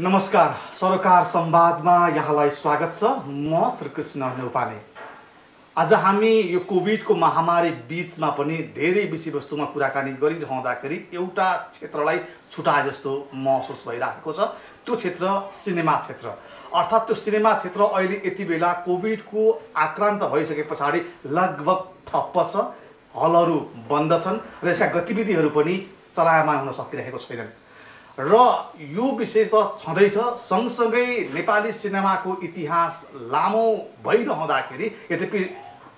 नमस्कार सरकार संवादमा यहाँलाई स्वागत छ म श्रीकृष्ण नेउपाने आज हामी यो कोभिडको महामारी बिचमा पनि धेरै विषयवस्तुमा कुराकानी गरिरहँदाखेरि एउटा क्षेत्रलाई छुटाए जस्तो महसुस भइरहेको छ त्यो क्षेत्र सिनेमा क्षेत्र अर्थात् त्यो सिनेमा क्षेत्र अहिले यति बेला कोभिडको आक्रान्त भइसके पछाडि लगभग ठप्प छ हलहरू बन्द छन् र यसका गतिविधिहरू पनि चलायमान हुन सकिरहेको छैनन् र यो विशेष त छँदैछ सँगसँगै नेपाली सिनेमाको इतिहास लामो भइरहँदाखेरि यद्यपि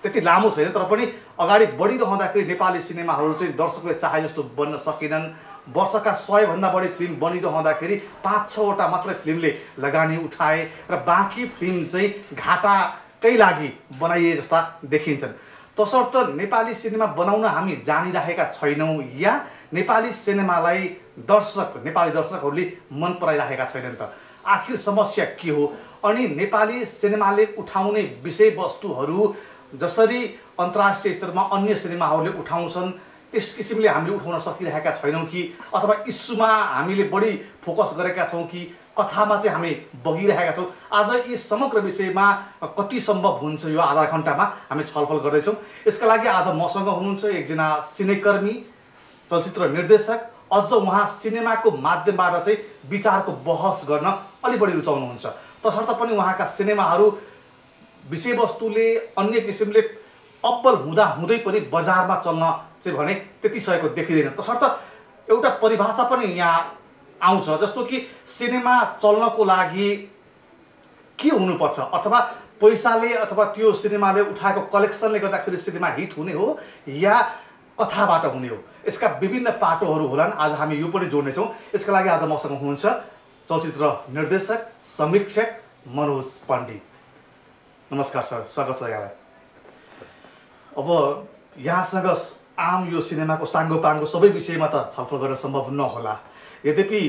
त्यति लामो छैन तर पनि अगाडि बढिरहँदाखेरि नेपाली सिनेमाहरू चाहिँ दर्शकले चाहे जस्तो बन्न सकेनन् वर्षका सयभन्दा बढी फिल्म बनिरहँदाखेरि पाँच छवटा मात्रै फिल्मले लगानी उठाए र बाँकी फिल्म चाहिँ घाटाकै लागि बनाइए जस्ता देखिन्छन् तसर्थ नेपाली सिनेमा बनाउन हामी जानिरहेका छैनौँ या नेपाली सिनेमालाई दर्शक नेपाली दर्शकहरूले मन पराइराखेका छैनन् त आखिर समस्या के हो अनि नेपाली सिनेमाले उठाउने विषयवस्तुहरू जसरी अन्तर्राष्ट्रिय स्तरमा अन्य सिनेमाहरूले उठाउँछन् त्यस किसिमले हामीले उठाउन सकिरहेका छैनौँ कि अथवा इस्युमा हामीले बढी फोकस गरेका छौँ कि कथामा चाहिँ हामी बगिरहेका छौँ आज यी समग्र विषयमा कति सम्भव हुन्छ यो आधा घन्टामा हामी छलफल गर्दैछौँ यसका लागि आज मसँग हुनुहुन्छ एकजना सिनेकर्मी चलचित्र निर्देशक अझ उहाँ सिनेमाको माध्यमबाट चाहिँ विचारको बहस गर्न अलि बढी रुचाउनुहुन्छ तसर्थ पनि उहाँका सिनेमाहरू विषयवस्तुले अन्य किसिमले अब्बल हुँदा हुँदै पनि बजारमा चल्न चाहिँ भने त्यति सहेको देखिँदैन तसर्थ एउटा परिभाषा पनि यहाँ आउँछ जस्तो कि सिनेमा चल्नको लागि के हुनुपर्छ अथवा पैसाले अथवा त्यो सिनेमाले उठाएको कलेक्सनले गर्दाखेरि सिनेमा हिट हुने हो या कथाबाट हुने हो यसका विभिन्न पाटोहरू होलान् आज हामी यो पनि जोड्नेछौँ यसका लागि आज मसँग हुनुहुन्छ चलचित्र निर्देशक समीक्षक मनोज पण्डित नमस्कार सर स्वागत छ यहाँलाई अब यहाँसँग आम यो सिनेमाको साङ्गो सबै विषयमा त छलफल गर्न सम्भव नहोला यद्यपि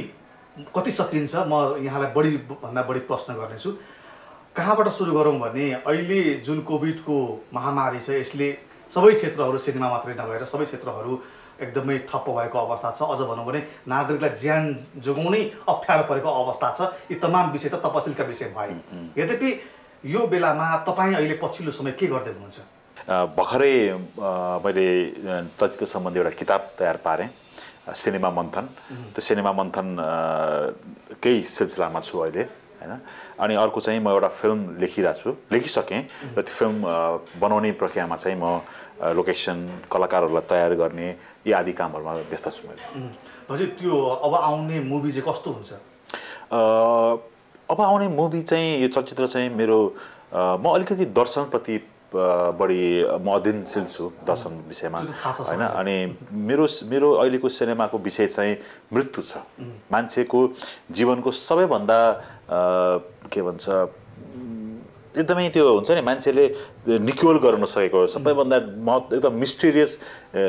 कति सकिन्छ म यहाँलाई बढी भन्दा बढी प्रश्न गर्नेछु कहाँबाट सुरु गरौँ भने अहिले जुन कोभिडको महामारी छ यसले सबै क्षेत्रहरू सिनेमा मात्रै नभएर सबै क्षेत्रहरू एकदमै ठप्प भएको अवस्था छ अझ भनौँ भने नागरिकलाई ज्यान जोगाउनै अप्ठ्यारो परेको अवस्था छ यी तमाम विषय त तपसिलका विषय भए यद्यपि यो बेलामा तपाईँ अहिले पछिल्लो समय के गर्दै हुनुहुन्छ भर्खरै मैले चलचित्र सम्बन्धी एउटा किताब तयार पारेँ सिनेमा मन्थन त्यो सिनेमा मन्थनकै सिलसिलामा छु अहिले होइन अनि अर्को चाहिँ म एउटा फिल्म लेखिरहेको छु लेखिसकेँ र त्यो फिल्म बनाउने प्रक्रियामा चाहिँ म लोकेसन कलाकारहरूलाई तयार गर्ने यी आदि कामहरूमा व्यस्त छु मैले हजुर त्यो अब आउने मुभी चाहिँ कस्तो हुन्छ अब आउने मुभी चाहिँ यो चलचित्र चाहिँ मेरो म अलिकति दर्शनप्रति बढी म अध्ययनशील छु दर्शन विषयमा होइन अनि मेरो मेरो अहिलेको सिनेमाको विषय चाहिँ मृत्यु छ मान्छेको जीवनको सबैभन्दा के भन्छ एकदमै त्यो हुन्छ नि मान्छेले निक्योल गर्न सकेको सबैभन्दा महत्त्व एकदम मिस्टेरियस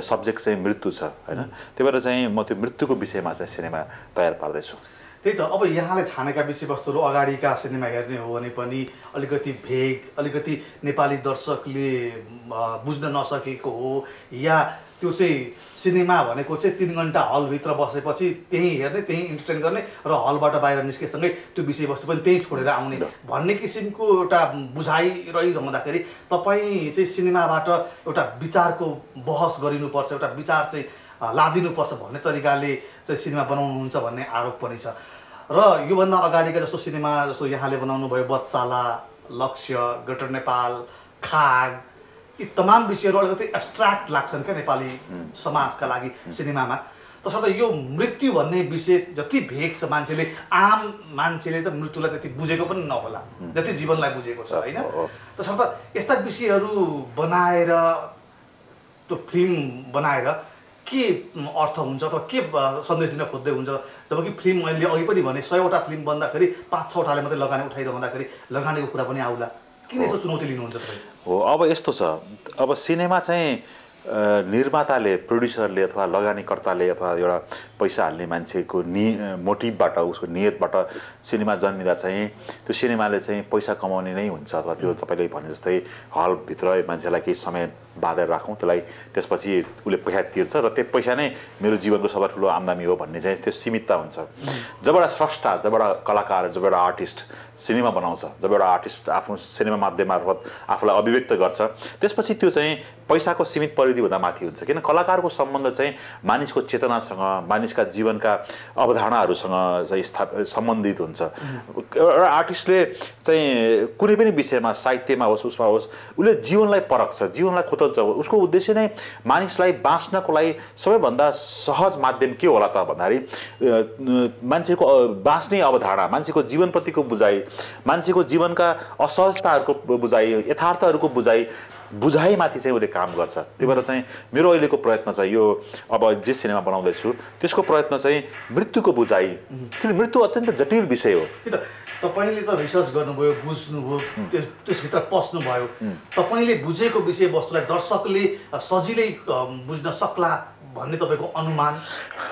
सब्जेक्ट चाहिँ मृत्यु छ होइन त्यही भएर चाहिँ म त्यो मृत्युको विषयमा चाहिँ सिनेमा तयार पार्दैछु त्यही त अब यहाँले छानेका विषयवस्तुहरू अगाडिका सिनेमा हेर्ने हो भने पनि अलिकति भेग अलिकति नेपाली दर्शकले बुझ्न नसकेको हो या त्यो चाहिँ सिनेमा भनेको चाहिँ तिन घन्टा हलभित्र बसेपछि त्यहीँ हेर्ने त्यहीँ इन्टरटेन गर्ने र हलबाट बाहिर निस्केसँगै त्यो विषयवस्तु पनि त्यहीँ छोडेर आउने भन्ने किसिमको एउटा बुझाइ रहिरहँदाखेरि तपाईँ चाहिँ सिनेमाबाट एउटा विचारको बहस गरिनुपर्छ एउटा विचार चाहिँ लादिनुपर्छ भन्ने तरिकाले चाहिँ सिनेमा बनाउनुहुन्छ भन्ने आरोप पनि छ र योभन्दा अगाडिको जस्तो सिनेमा जस्तो यहाँले बनाउनु भयो बत्साला लक्ष्य ग्रेटर नेपाल खाग यी तमाम विषयहरू अलिकति एब्स्ट्राक्ट लाग्छन् क्या नेपाली समाजका लागि सिनेमामा तसर्थ यो मृत्यु भन्ने विषय जति छ मान्छेले आम मान्छेले त मृत्युलाई त्यति बुझेको पनि नहोला जति जीवनलाई बुझेको छ होइन तसर्थ यस्ता विषयहरू बनाएर त्यो फिल्म बनाएर के अर्थ हुन्छ अथवा के सन्देश दिन खोज्दै हुन्छ जबकि फिल्म मैले अघि पनि भने सयवटा फिल्म बन्दाखेरि पाँच छवटाले मात्रै लगानी उठाइरहँदाखेरि लगानीको कुरा पनि आउला किन यसो चुनौती लिनुहुन्छ तपाईँ हो अब यस्तो छ अब सिनेमा चाहिँ निर्माताले प्रड्युसरले अथवा लगानीकर्ताले अथवा एउटा पैसा हाल्ने मान्छेको नि मोटिभबाट उसको नियतबाट सिनेमा जन्मिँदा चाहिँ त्यो सिनेमाले चाहिँ पैसा कमाउने नै हुन्छ अथवा त्यो तपाईँले भने जस्तै हलभित्र मान्छेलाई केही समय बाँधेर राखौँ त्यसलाई त्यसपछि उसले पैसा तिर्छ र त्यो पैसा नै मेरो जीवनको सबै ठुलो आम्दानी हो भन्ने चाहिँ त्यो सीमितता हुन्छ जब एउटा स्रष्टा जब एउटा कलाकार जब एउटा आर्टिस्ट सिनेमा बनाउँछ जब एउटा आर्टिस्ट आफ्नो सिनेमा माध्यम मार्फत आफूलाई अभिव्यक्त गर्छ त्यसपछि त्यो चाहिँ पैसाको सीमित परि प्रविधिभन्दा माथि हुन्छ किन कलाकारको सम्बन्ध चाहिँ मानिसको चेतनासँग मानिसका जीवनका अवधारणाहरूसँग चाहिँ स्था सम्बन्धित हुन्छ एउटा आर्टिस्टले चाहिँ कुनै पनि विषयमा साहित्यमा होस् उसमा होस् उसले जीवनलाई परख्छ जीवनलाई खोतल्छ उसको उद्देश्य नै मानिसलाई बाँच्नको लागि सबैभन्दा सहज माध्यम के होला त भन्दाखेरि मान्छेको बाँच्ने अवधारणा मान्छेको जीवनप्रतिको बुझाइ मान्छेको जीवनका असहजताहरूको बुझाइ यथार्थहरूको बुझाइ बुझाइमाथि चाहिँ उसले काम गर्छ त्यही भएर चाहिँ मेरो अहिलेको प्रयत्न चाहिँ यो अब जे सिनेमा बनाउँदैछु त्यसको प्रयत्न चाहिँ मृत्युको बुझाइ किन मृत्यु अत्यन्त जटिल विषय हो तपाईँले त रिसर्च गर्नुभयो बुझ्नुभयो त्यस त्यसभित्र पस्नुभयो तपाईँले बुझेको विषयवस्तुलाई दर्शकले सजिलै बुझ्न सक्ला भन्ने तपाईँको अनुमान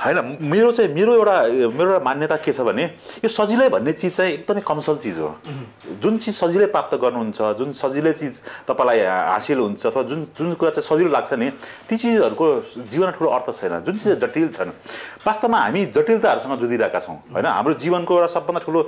होइन मेरो चाहिँ मेरो एउटा मेरो एउटा मान्यता के छ भने यो सजिलै भन्ने चिज चाहिँ एकदमै कमसल चिज हो जुन चिज सजिलै प्राप्त गर्नुहुन्छ जुन सजिलै चिज तपाईँलाई हासिल हुन्छ अथवा जुन जुन कुरा चाहिँ सजिलो लाग्छ नि ती चिजहरूको जीवनमा ठुलो अर्थ छैन जुन चिज जटिल छन् वास्तवमा हामी जटिलताहरूसँग जुधिरहेका छौँ होइन हाम्रो जीवनको एउटा सबभन्दा ठुलो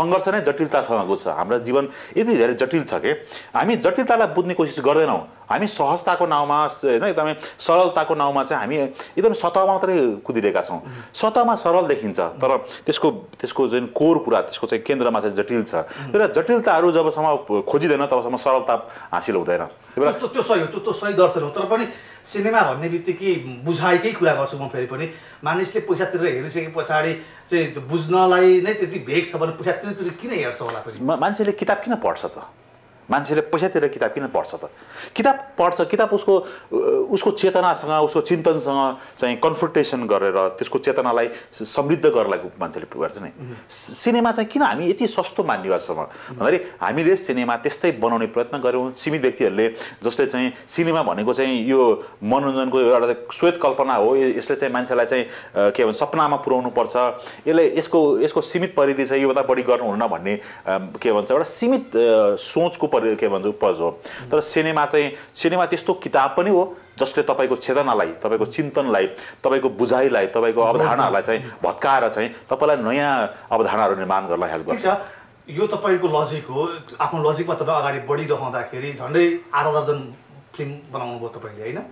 सङ्घर्ष नै जटिलतासँगको छ हाम्रो जीवन यति धेरै जटिल छ कि हामी जटिलतालाई बुझ्ने कोसिस गर्दैनौँ हामी सहजताको नाउँमा होइन एकदमै सरलताको नाउँमा चाहिँ हामी एकदम सतहमा मात्रै कुदिरहेका छौँ सतहमा सरल देखिन्छ तर त्यसको त्यसको जुन कोर कुरा त्यसको चाहिँ केन्द्रमा चाहिँ जटिल छ र जटिलताहरू जबसम्म खोजिँदैन तबसम्म सरलता हासिल हुँदैन त्यो सही हो त्यो सही दर्शन हो तर पनि सिनेमा भन्ने बित्तिकै बुझाएकै कुरा गर्छु म फेरि पनि मानिसले पैसा तिरेर हेरिसके पछाडि चाहिँ बुझ्नलाई नै त्यति भेग छ भने पैसा तिरेर किन हेर्छ होला मान्छेले किताब किन पढ्छ त मान्छेले पैसा तिरेर किताब किन पढ्छ त किताब पढ्छ किताब उसको उसको चेतनासँग उसको चिन्तनसँग चाहिँ कन्फर्टेसन गरेर त्यसको चेतनालाई समृद्ध गर्नलाई मान्छेले गर्छ नि सिनेमा चाहिँ किन हामी यति सस्तो मान्यो आजसम्म भन्दाखेरि हामीले सिनेमा त्यस्तै बनाउने प्रयत्न गऱ्यौँ सीमित व्यक्तिहरूले जसले चाहिँ सिनेमा भनेको चाहिँ यो मनोरञ्जनको एउटा श्वेत कल्पना हो यसले चाहिँ मान्छेलाई चाहिँ के भन्छ सपनामा पुर्याउनु पर्छ यसले यसको यसको सीमित परिधि चाहिँ योभन्दा बढी गर्नुहुन्न भन्ने के भन्छ एउटा सीमित सोचको पर के भन्छ पज हो तर सिनेमा चाहिँ सिनेमा त्यस्तो किताब पनि हो जसले तपाईँको चेतनालाई तपाईँको चिन्तनलाई तपाईँको बुझाइलाई तपाईँको अवधारणालाई चाहिँ भत्काएर चाहिँ तपाईँलाई नयाँ अवधारणाहरू निर्माण गर्न हेल्प गर्छ यो तपाईँको लजिक हो आफ्नो लजिकमा तपाईँ अगाडि बढिरहँदाखेरि झन्डै आधा दर्जन फिल्म बनाउनु भयो तपाईँले होइन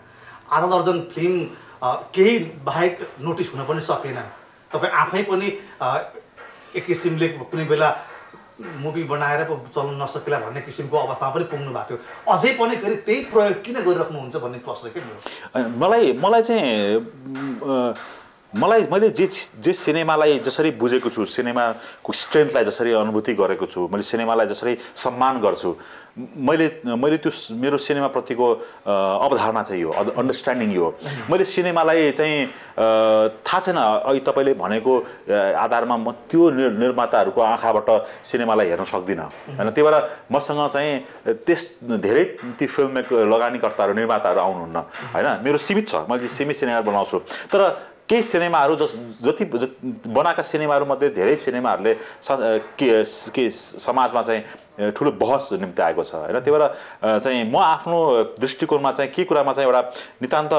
आधा दर्जन फिल्म केही बाहेक नोटिस हुन पनि सकेन तपाईँ आफै पनि एक किसिमले कुनै बेला मुभी बनाएर पो चल्न नसकेला भन्ने किसिमको अवस्थामा पनि पुग्नु भएको थियो अझै पनि फेरि त्यही प्रयोग किन गरिराख्नुहुन्छ भन्ने प्रश्न के मलाई मलाई चाहिँ मलाई मैले जे जे सिनेमालाई जसरी बुझेको छु सिनेमाको स्ट्रेन्थलाई जसरी अनुभूति गरेको छु मैले सिनेमालाई जसरी सम्मान गर्छु मैले मैले त्यो मेरो सिनेमाप्रतिको अवधारणा चाहिँ यो अन्डरस्ट्यान्डिङ यो मैले सिनेमालाई चाहिँ थाहा छैन अघि तपाईँले भनेको आधारमा म त्यो निर्माताहरूको आँखाबाट सिनेमालाई हेर्न सक्दिनँ होइन त्यही भएर मसँग चाहिँ त्यस धेरै ती फिल्म लगानीकर्ताहरू निर्माताहरू आउनुहुन्न होइन मेरो सीमित छ मैले सीमित सिनेमा बनाउँछु तर केही सिनेमाहरू जस जति बनाएका सिनेमाहरूमध्ये धेरै सिनेमाहरूले के समाजमा चाहिँ ठुलो बहस निम्ति आएको छ होइन त्यही भएर चाहिँ म आफ्नो दृष्टिकोणमा चाहिँ के कुरामा चाहिँ एउटा नितान्त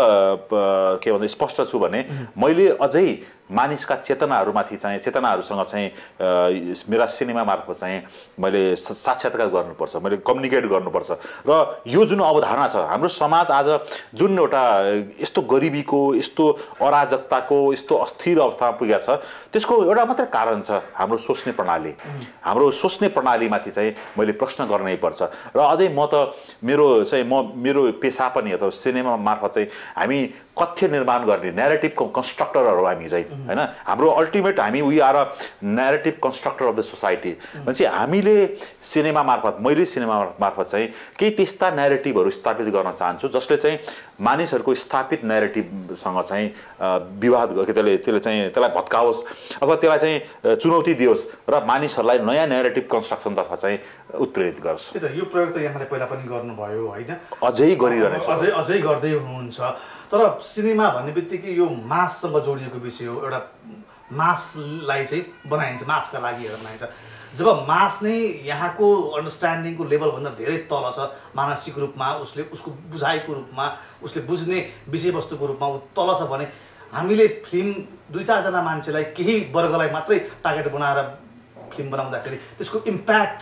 के भन्छ स्पष्ट छु भने मैले अझै मानिसका चेतनाहरूमाथि चाहिँ चेतनाहरूसँग चाहिँ मेरा सिनेमा मार्फत चाहिँ मैले साक्षात्कार गर्नुपर्छ मैले कम्युनिकेट गर्नुपर्छ र यो जुन अवधारणा छ हाम्रो समाज आज जुन एउटा यस्तो गरिबीको यस्तो अराजकताको यस्तो अस्थिर अवस्थामा पुगेको छ त्यसको एउटा मात्रै कारण छ हाम्रो सोच्ने प्रणाली हाम्रो सोच्ने प्रणालीमाथि चाहिँ मैले प्रश्न गर्नै पर्छ र अझै म त मेरो चाहिँ म मेरो पेसा पनि अथवा सिनेमा मार्फत चाहिँ हामी कथ्य निर्माण गर्ने नेरेटिभको कन्स्ट्रक्टरहरू हामी चाहिँ होइन हाम्रो अल्टिमेट हामी we are a narrative constructor of the society भनेपछि हामीले सिनेमा मार्फत मैले सिनेमा मार्फत चाहिँ केही त्यस्ता नेरेटिभहरू स्थापित गर्न चाहन्छु जसले चाहिँ मानिसहरूको स्थापित नेरेटिभसँग चाहिँ विवाद त्यसले त्यसले चाहिँ त्यसलाई भत्काओस् अथवा त्यसलाई चाहिँ चुनौती दियोस् र मानिसहरूलाई नयाँ नेरेटिभ कन्स्ट्रक्सनतर्फ चाहिँ उत्प्रेरित गरोस् यो प्रयोग त यहाँले पहिला पनि गर्नुभयो होइन अझै गरिरहेछ अझै अझै गर्दै हुनुहुन्छ तर सिनेमा भन्ने बित्तिकै यो माससँग जोडिएको विषय हो एउटा मासलाई चाहिँ बनाइन्छ मासका लागि हेरेर बनाइन्छ जब मास नै यहाँको अन्डरस्ट्यान्डिङको लेभलभन्दा धेरै तल छ मानसिक रूपमा उसले उसको बुझाइको रूपमा उसले बुझ्ने विषयवस्तुको रूपमा ऊ तल छ भने हामीले फिल्म दुई चारजना मान्छेलाई केही वर्गलाई मात्रै टार्गेट बनाएर फिल्म बनाउँदाखेरि त्यसको इम्प्याक्ट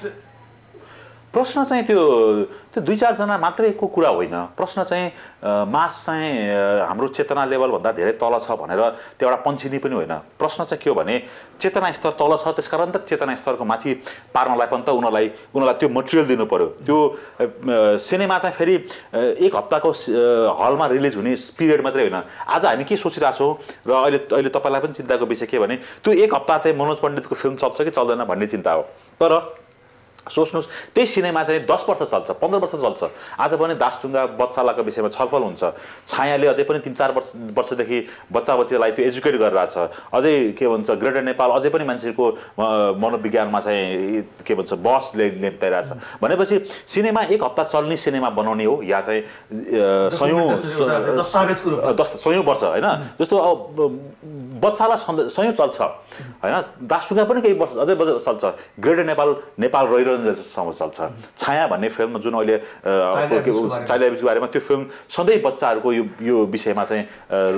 प्रश्न चाहिँ त्यो त्यो दुई चारजना मात्रैको कुरा होइन प्रश्न चाहिँ मास चाहिँ हाम्रो चेतना लेभलभन्दा धेरै तल छ भनेर त्यो एउटा पन्छिनी पनि होइन प्रश्न चाहिँ के हो भने चेतना स्तर तल छ त्यस कारण त चेतना स्तरको माथि पार्नलाई पनि त उनीहरूलाई उनीहरूलाई त्यो मटेरियल दिनु पऱ्यो त्यो सिनेमा चाहिँ फेरि एक हप्ताको हलमा रिलिज हुने पिरियड मात्रै होइन आज हामी के सोचिरहेको छौँ र अहिले अहिले तपाईँलाई पनि चिन्ताको विषय के भने त्यो एक हप्ता चाहिँ मनोज पण्डितको फिल्म चल्छ कि चल्दैन भन्ने चिन्ता हो तर सोच्नुहोस् त्यही सिनेमा चाहिँ दस वर्ष चल्छ पन्ध्र वर्ष चल्छ आज पनि दासचुङ्गा बच्चालाको विषयमा छलफल हुन्छ छायाले अझै पनि तिन चार वर्ष वर्षदेखि बच्चा बच्चीलाई त्यो एजुकेट गरिरहेछ अझै के भन्छ ग्रेटर नेपाल अझै पनि मान्छेको मनोविज्ञानमा चाहिँ के भन्छ बस लेम्ताइरहेछ भनेपछि सिनेमा एक हप्ता चल्ने सिनेमा बनाउने हो या चाहिँ सयौँ सयौँ वर्ष होइन जस्तो अब बच्चालाई सयौँ चल्छ होइन दासचुङ्गा पनि केही वर्ष अझै चल्छ ग्रेटर नेपाल नेपाल रहिरह मनोरञ्जन जतिसम्म चल्छ छाया भन्ने फिल्म जुन अहिले चाइल्ड बारेमा त्यो फिल्म सधैँ बच्चाहरूको यो यो विषयमा चाहिँ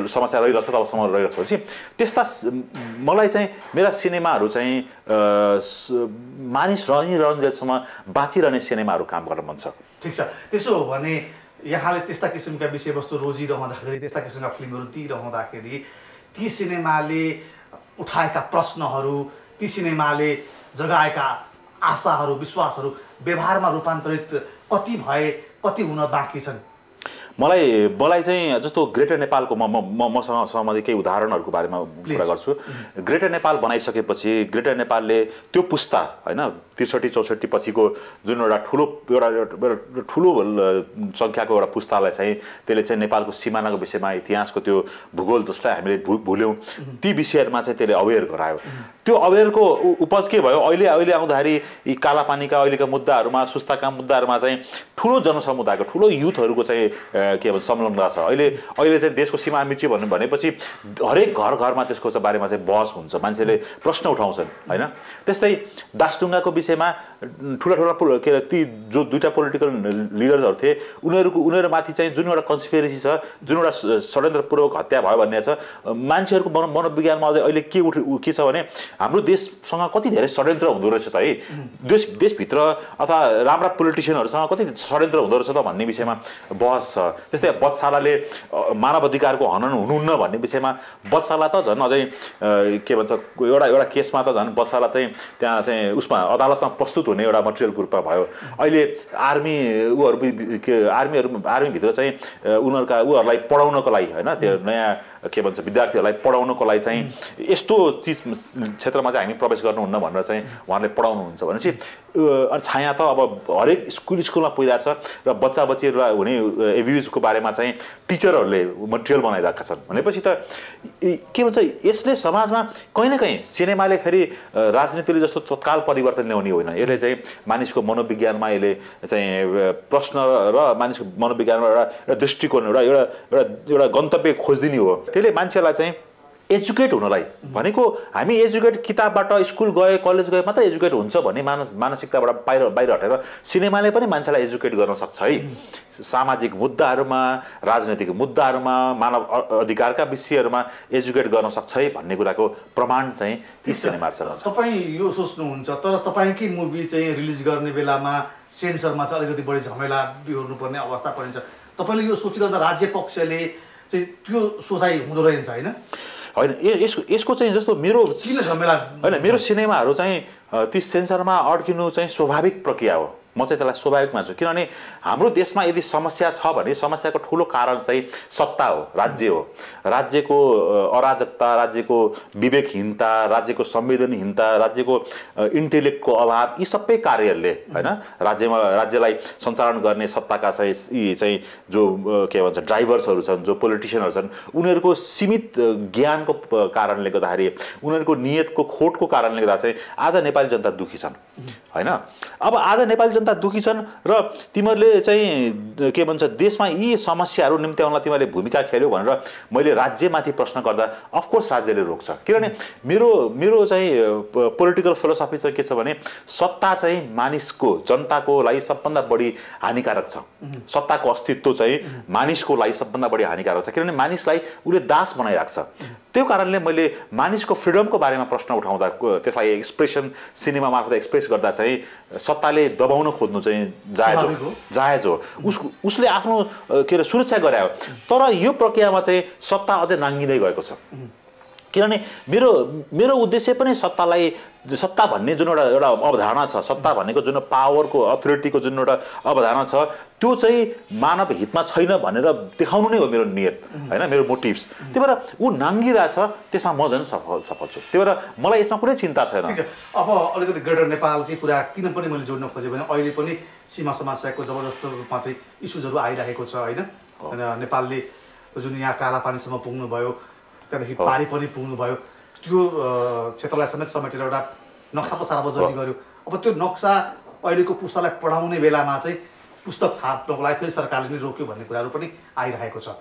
समस्या रहिरहेको छ तबसम्म रहिरहेको छ त्यस्ता मलाई चाहिँ मेरा सिनेमाहरू चाहिँ मानिस रहिरहन्जेलसम्म बाँचिरहने सिनेमाहरू काम गर्न मन छ ठिक छ त्यसो हो भने यहाँले त्यस्ता किसिमका विषयवस्तु रोजिरहँदाखेरि त्यस्ता किसिमका फिल्महरू दिइरहँदाखेरि ती सिनेमाले उठाएका प्रश्नहरू ती सिनेमाले जगाएका आशाहरू विश्वासहरू व्यवहारमा रूपान्तरित कति भए कति हुन बाँकी छन् मलाई मलाई चाहिँ जस्तो ग्रेटर नेपालको म म मसँग सम्बन्धी केही उदाहरणहरूको बारेमा कुरा गर्छु ग्रेटर नेपाल बनाइसकेपछि ग्रेटर नेपालले त्यो पुस्ता होइन त्रिसठी चौसठी पछिको जुन एउटा ठुलो एउटा ठुलो सङ्ख्याको एउटा पुस्तालाई चाहिँ त्यसले चाहिँ नेपालको सिमानाको विषयमा इतिहासको त्यो भूगोल जसलाई हामीले भु भुल्यौँ ती विषयहरूमा चाहिँ त्यसले अवेर गरायो त्यो अवेरको उपज के भयो अहिले अहिले आउँदाखेरि यी कालापानीका अहिलेका मुद्दाहरूमा सुस्ताका मुद्दाहरूमा चाहिँ ठुलो जनसमुदायको ठुलो युथहरूको चाहिँ के भन्छ संलग्नता छ अहिले अहिले चाहिँ देशको सीमा मिच्यो भन्नु भनेपछि हरेक घर घरमा त्यसको बारेमा चाहिँ बहस हुन्छ मान्छेले प्रश्न उठाउँछन् होइन त्यस्तै दासडुङ्गाको विषयमा ठुला ठुला के अरे ती जो दुईवटा पोलिटिकल लिडर्सहरू थिए उनीहरूको उनीहरूमाथि चाहिँ जुन एउटा कन्सपिरेसी छ जुन एउटा षड्यन्त्रपूर्वक हत्या भयो भन्ने छ मान्छेहरूको मन मनोविज्ञानमा अझै अहिले के उठ के छ भने हाम्रो देशसँग कति धेरै षड्यन्त्र हुँदो रहेछ त है देश देशभित्र अथवा राम्रा पोलिटिसियनहरूसँग कति षड्यन्त्र हुँदो रहेछ त भन्ने विषयमा बहस छ त्यस्तै बधशालाले मानव अधिकारको हनन हुनुहुन्न भन्ने विषयमा बधशाला त झन् अझै के भन्छ एउटा एउटा केसमा त झन् बधशाला चाहिँ त्यहाँ चाहिँ उसमा अदालतमा प्रस्तुत हुने एउटा मटेरियल रूपमा भयो अहिले आर्मी उहरू के आर्मीहरू आर्मीभित्र चाहिँ उनीहरूका उहरूलाई पढाउनको लागि होइन त्यो नयाँ के भन्छ विद्यार्थीहरूलाई पढाउनको लागि चाहिँ यस्तो चिज क्षेत्रमा चाहिँ हामी प्रवेश गर्नुहुन्न भनेर चाहिँ उहाँले पढाउनुहुन्छ भनेपछि छाया त अब हरेक स्कुल स्कुलमा पुगिरहेको छ र बच्चा बच्चीहरूलाई हुने एभ्युज चिजको बारेमा चाहिँ टिचरहरूले मटेरियल बनाइरहेका छन् भनेपछि त के भन्छ यसले समाजमा कहीँ न कहीँ सिनेमाले फेरि राजनीतिले जस्तो तत्काल परिवर्तन ल्याउने होइन यसले चाहिँ मानिसको मनोविज्ञानमा यसले चाहिँ प्रश्न र मानिसको मनोविज्ञानमा एउटा एउटा दृष्टिकोण एउटा एउटा एउटा एउटा गन्तव्य खोजिदिने हो त्यसले मान्छेलाई चाहिँ एजुकेट हुनलाई भनेको हामी एजुकेट किताबबाट स्कुल गए कलेज गए मात्र एजुकेट हुन्छ भन्ने मानस मानसिकताबाट बाहिर बाहिर हटेर सिनेमाले पनि मान्छेलाई एजुकेट गर्न सक्छ है सामाजिक मुद्दाहरूमा राजनैतिक मुद्दाहरूमा मानव अधिकारका विषयहरूमा एजुकेट गर्न सक्छ है भन्ने कुराको प्रमाण चाहिँ ती सिनेमाहरूसँग छ तपाईँ यो सोच्नुहुन्छ तर तपाईँकै मुभी चाहिँ रिलिज गर्ने बेलामा सेन्सरमा चाहिँ अलिकति बढी झमेला बिहोर्नुपर्ने अवस्था परिन्छ तपाईँले यो सोचिरहँदा राज्य पक्षले चाहिँ त्यो सोचाइ हुँदो रहेछ होइन होइन यसको यसको चाहिँ जस्तो मेरो होइन मेरो सिनेमाहरू चाहिँ ती सेन्सरमा अड्किनु चाहिँ स्वाभाविक प्रक्रिया हो म चाहिँ त्यसलाई स्वाभाविक मान्छु किनभने हाम्रो देशमा यदि समस्या छ भने समस्याको ठुलो कारण चाहिँ सत्ता हो राज्य हो राज्यको अराजकता राज्यको विवेकहीनता राज्यको संवेदनहीनता राज्यको इन्टेलेक्टको अभाव यी सबै कार्यहरूले होइन राज्यमा राज्यलाई सञ्चालन गर्ने सत्ताका चाहिँ यी चाहिँ जो के भन्छ ड्राइभर्सहरू छन् जो पोलिटिसियनहरू छन् उनीहरूको सीमित ज्ञानको कारणले गर्दाखेरि उनीहरूको नियतको खोटको कारणले गर्दा चाहिँ आज नेपाली जनता दुखी छन् होइन अब आज नेपाली जनता दुखी छन् र तिमीहरूले चाहिँ के भन्छ देशमा यी समस्याहरू निम्त्याउनलाई तिमीहरूले भूमिका खेल्यौ भनेर मैले राज्यमाथि प्रश्न गर्दा अफकोर्स राज्यले रोक्छ किनभने मेरो मेरो चाहिँ पोलिटिकल फिलोसफी चाहिँ के छ भने सत्ता चाहिँ मानिसको जनताको लागि सबभन्दा बढी हानिकारक छ सत्ताको अस्तित्व चाहिँ मानिसको लागि सबभन्दा बढी हानिकारक छ किनभने मानिसलाई उसले दास बनाइराख्छ त्यो कारणले मैले मानिसको फ्रिडमको बारेमा प्रश्न उठाउँदा त्यसलाई एक्सप्रेसन सिनेमा मार्फत एक्सप्रेस गर्दा चाहिँ चाहिँ सत्ताले दबाउन खोज्नु चाहिँ जायज हो जायज हो उस उसले आफ्नो के अरे सुरक्षा गरायो तर यो प्रक्रियामा चाहिँ सत्ता अझै नाङ्गिँदै गएको छ किनभने मेरो मेरो उद्देश्य पनि सत्तालाई सत्ता भन्ने जुन एउटा एउटा अवधारणा छ सत्ता भनेको जुन पावरको अथोरिटीको जुन एउटा अवधारणा छ त्यो चाहिँ मानव हितमा छैन भनेर देखाउनु नै हो मेरो नियत होइन मेरो मोटिभ्स त्यही भएर ऊ नाङ्गिरहेको छ त्यसमा म झन् सफल सफल छु त्यही भएर मलाई यसमा कुनै चिन्ता छैन अब अलिकति ग्रेटर नेपालकै कुरा किन पनि मैले जोड्न खोजेँ भने अहिले पनि सीमा समस्याको जबरजस्त रूपमा चाहिँ इस्युजहरू आइरहेको छ होइन नेपालले जुन यहाँ काला पानीसम्म पुग्नुभयो त्यहाँदेखि पारी पनि पुग्नुभयो त्यो क्षेत्रलाई समेत समेटेर एउटा नक्सा पसार बजाउने गर्यो अब त्यो नक्सा अहिलेको पुस्तालाई पढाउने बेलामा चाहिँ पुस्तक छाप्नको लागि फेरि सरकारले नै रोक्यो भन्ने कुराहरू पनि आइरहेको छ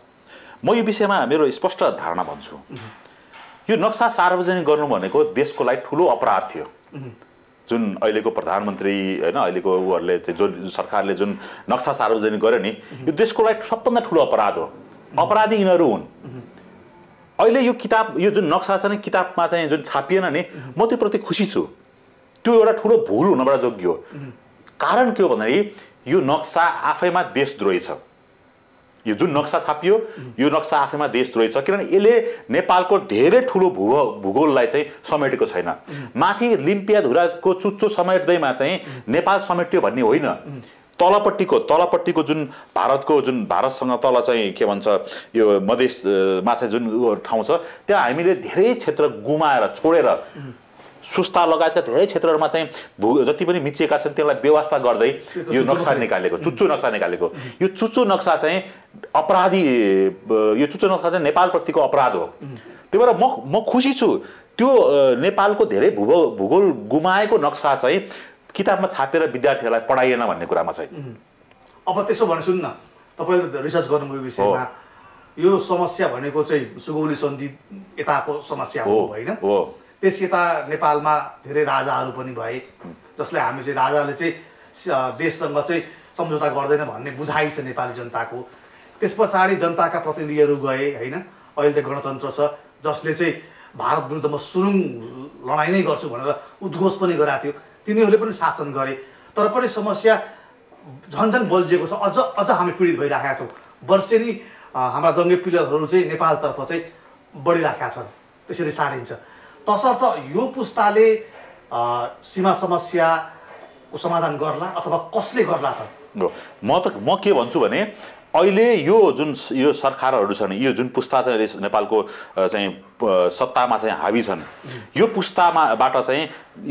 म यो विषयमा मेरो स्पष्ट धारणा भन्छु यो नक्सा सार्वजनिक गर्नु भनेको देशको लागि ठुलो अपराध थियो जुन अहिलेको प्रधानमन्त्री होइन अहिलेको उहरूले चाहिँ जो सरकारले जुन नक्सा सार्वजनिक गर्यो नि यो देशको लागि सबभन्दा ठुलो अपराध हो अपराधी यिनीहरू हुन् अहिले यो किताब यो जुन नक्सा छ नि किताबमा चाहिँ जुन छापिएन नि म प्रति खुसी छु त्यो एउटा ठुलो भुल हुनबाट जोग्य हो कारण के हो भन्दाखेरि यो नक्सा आफैमा देशद्रोही छ यो जुन नक्सा छापियो यो नक्सा आफैमा देशद्रोही छ किनभने यसले नेपालको धेरै ठुलो भू भूगोललाई चाहिँ समेटेको छैन माथि लिम्पिया धुराको चुच्चो समेट्दैमा चाहिँ नेपाल समेट्यो भन्ने होइन तलपट्टिको तलपट्टिको जुन भारतको जुन भारतसँग तल चाहिँ के भन्छ यो मधेसमा चाहिँ जुन उयो ठाउँ छ त्यहाँ हामीले धेरै क्षेत्र गुमाएर छोडेर सुस्ता लगायतका धेरै क्षेत्रहरूमा चाहिँ भू जति पनि मिचिएका छन् त्यसलाई व्यवस्था गर्दै यो नक्सा निकालेको चुच्चो नक्सा निकालेको यो चुच्चो नक्सा चाहिँ अपराधी यो चुच्चो नक्सा चाहिँ नेपालप्रतिको अपराध हो त्यही भएर म म खुसी छु त्यो नेपालको धेरै भूगोल भूगोल गुमाएको नक्सा चाहिँ किताबमा छापेर विद्यार्थीहरूलाई पढाइएन भन्ने कुरामा चाहिँ अब त्यसो भने सुन्न तपाईँले त रिसर्च गर्नुभयो विषयमा यो समस्या भनेको चाहिँ सुगौली सन्धि यताको समस्या हो होइन हो त्यस यता नेपालमा धेरै राजाहरू पनि भए जसले हामी चाहिँ राजाले चाहिँ देशसँग चाहिँ सम्झौता गर्दैन भन्ने बुझाइ छ नेपाली जनताको त्यस पछाडि जनताका प्रतिनिधिहरू गए होइन अहिले त गणतन्त्र छ जसले चाहिँ भारत विरुद्धमा सुरुङ लडाइँ नै गर्छु भनेर उद्घोष पनि गराएको थियो तिनीहरूले पनि शासन गरे तर पनि समस्या झन् झन् बल्झिएको छ अझ अझ हामी पीडित भइरहेका छौँ वर्षेनी हाम्रा जङ्गे पिलरहरू चाहिँ नेपालतर्फ चाहिँ बढिरहेका छन् त्यसरी सारिन्छ तसर्थ यो पुस्ताले सीमा समस्याको समाधान गर्ला अथवा कसले गर्ला त म त म के भन्छु भने अहिले यो जुन यो सरकारहरू छन् यो जुन पुस्ता चाहिँ नेपालको चाहिँ सत्तामा चाहिँ हावी छन् यो पुस्तामाबाट चाहिँ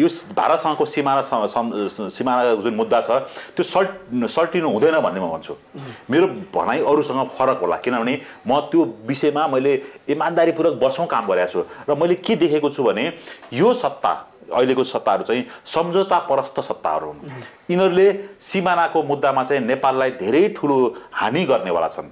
यो भारतसँगको सिमाना सिमानाको जुन मुद्दा छ त्यो सल्ट सल्टिनु हुँदैन भन्ने म भन्छु मेरो भनाइ अरूसँग फरक होला किनभने म त्यो विषयमा मैले इमान्दारीपूर्वक वर्षौँ काम गरेको छु र मैले के देखेको छु भने यो सत्ता अहिलेको सत्ताहरू चाहिँ सम्झौता परस्त सत्ताहरू हुन् यिनीहरूले सिमानाको मुद्दामा चाहिँ नेपाललाई धेरै ठुलो हानि गर्नेवाला छन्